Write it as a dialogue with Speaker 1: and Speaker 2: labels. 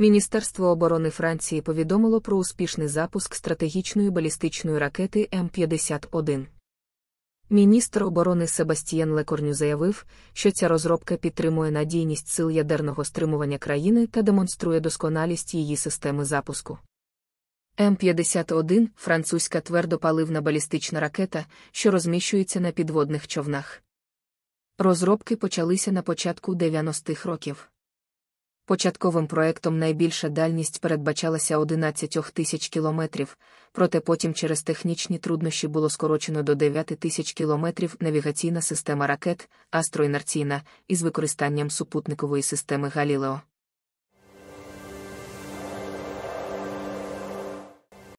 Speaker 1: Міністерство оборони Франції повідомило про успішний запуск стратегічної балістичної ракети М51. Міністр оборони Себастьєн Лекорню заявив, що ця розробка підтримує надійність сил ядерного стримування країни та демонструє досконалість її системи запуску. М51 французька твердопаливна балістична ракета, що розміщується на підводних човнах. Розробки почалися на початку 90-х років. Початковим проектом найбільша дальність передбачалася 11 тисяч кілометрів, проте потім через технічні труднощі було скорочено до 9 тисяч кілометрів навігаційна система ракет, астроінерційна, із використанням супутникової системи Галілео.